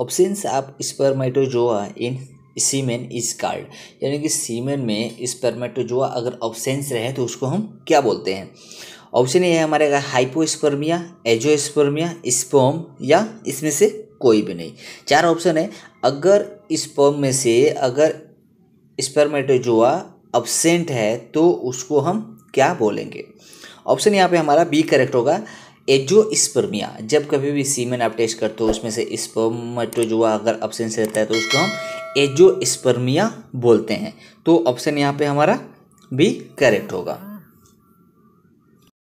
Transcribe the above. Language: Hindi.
ऑप्शन आप स्पर्माइटोजोआ इन सीमेन इज कार्ड यानी कि सीमेन में स्पर्माइटोजोआ अगर ऑप्शन रहे तो उसको हम क्या बोलते हैं ऑप्शन ये है हमारे का हाइपोस्पर्मिया एजोस्पर्मिया स्पोम या इसमें से कोई भी नहीं चार ऑप्शन है अगर स्पर्म में से अगर स्पर्माइटोजोआ अब्सेंट है तो उसको हम क्या बोलेंगे ऑप्शन यहाँ पे हमारा बी करेक्ट होगा एजो स्पर्मिया जब कभी भी सीमेन आप टेस्ट करते हो उसमें से स्पर्मटोजुआ अगर अब्सेंस रहता है तो उसको हम एजो स्पर्मिया बोलते हैं तो ऑप्शन यहाँ पे हमारा भी करेक्ट होगा